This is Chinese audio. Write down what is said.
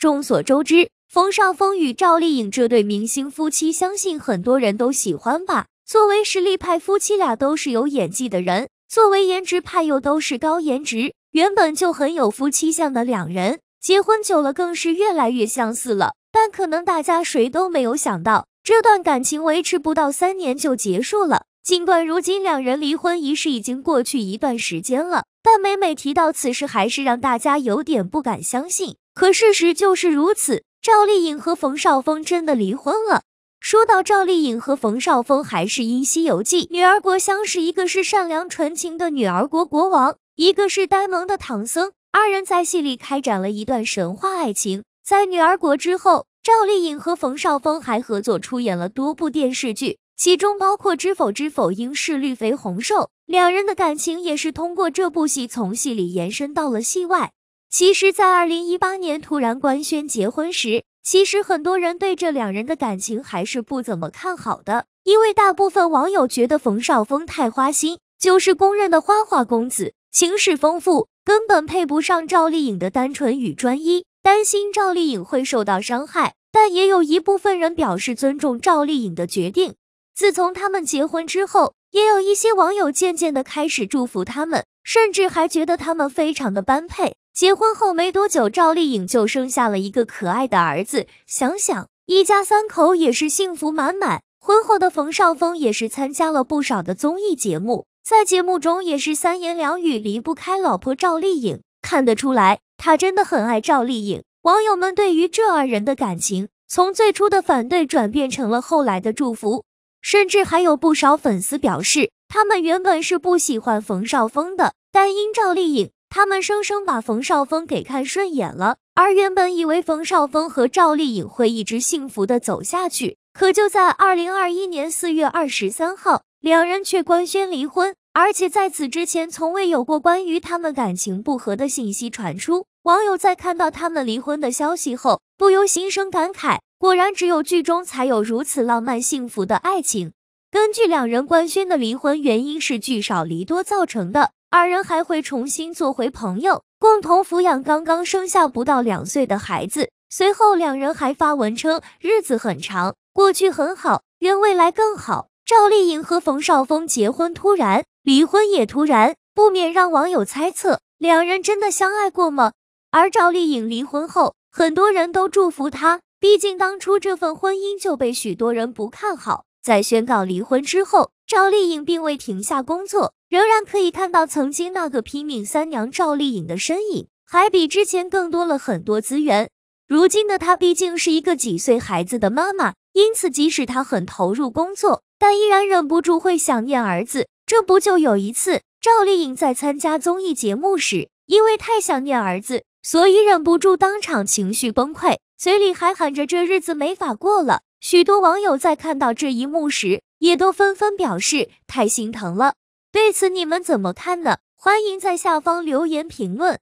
众所周知，冯绍峰与赵丽颖这对明星夫妻，相信很多人都喜欢吧。作为实力派，夫妻俩都是有演技的人；作为颜值派，又都是高颜值，原本就很有夫妻相的两人，结婚久了更是越来越相似了。但可能大家谁都没有想到，这段感情维持不到三年就结束了。尽管如今两人离婚仪式已经过去一段时间了，但每每提到此事，还是让大家有点不敢相信。可事实就是如此，赵丽颖和冯绍峰真的离婚了。说到赵丽颖和冯绍峰，还是因《西游记》女儿国相识，一个是善良纯情的女儿国国王，一个是呆萌的唐僧，二人在戏里开展了一段神话爱情。在女儿国之后，赵丽颖和冯绍峰还合作出演了多部电视剧，其中包括《知否知否应是绿肥红瘦》，两人的感情也是通过这部戏从戏里延伸到了戏外。其实，在二零一八年突然官宣结婚时，其实很多人对这两人的感情还是不怎么看好的，因为大部分网友觉得冯绍峰太花心，就是公认的花花公子，情史丰富，根本配不上赵丽颖的单纯与专一，担心赵丽颖会受到伤害。但也有一部分人表示尊重赵丽颖的决定。自从他们结婚之后。也有一些网友渐渐地开始祝福他们，甚至还觉得他们非常的般配。结婚后没多久，赵丽颖就生下了一个可爱的儿子，想想一家三口也是幸福满满。婚后的冯绍峰也是参加了不少的综艺节目，在节目中也是三言两语离不开老婆赵丽颖，看得出来他真的很爱赵丽颖。网友们对于这二人的感情，从最初的反对转变成了后来的祝福。甚至还有不少粉丝表示，他们原本是不喜欢冯绍峰的，但因赵丽颖，他们生生把冯绍峰给看顺眼了。而原本以为冯绍峰和赵丽颖会一直幸福的走下去，可就在二零二一年四月二十三号，两人却官宣离婚，而且在此之前从未有过关于他们感情不和的信息传出。网友在看到他们离婚的消息后，不由心生感慨：果然只有剧中才有如此浪漫幸福的爱情。根据两人官宣的离婚原因是聚少离多造成的，二人还会重新做回朋友，共同抚养刚刚生下不到两岁的孩子。随后，两人还发文称：“日子很长，过去很好，愿未来更好。”赵丽颖和冯绍峰结婚突然，离婚也突然，不免让网友猜测两人真的相爱过吗？而赵丽颖离婚后，很多人都祝福她。毕竟当初这份婚姻就被许多人不看好。在宣告离婚之后，赵丽颖并未停下工作，仍然可以看到曾经那个拼命三娘赵丽颖的身影，还比之前更多了很多资源。如今的她毕竟是一个几岁孩子的妈妈，因此即使她很投入工作，但依然忍不住会想念儿子。这不就有一次，赵丽颖在参加综艺节目时，因为太想念儿子。所以忍不住当场情绪崩溃，嘴里还喊着“这日子没法过了”。许多网友在看到这一幕时，也都纷纷表示太心疼了。对此，你们怎么看呢？欢迎在下方留言评论。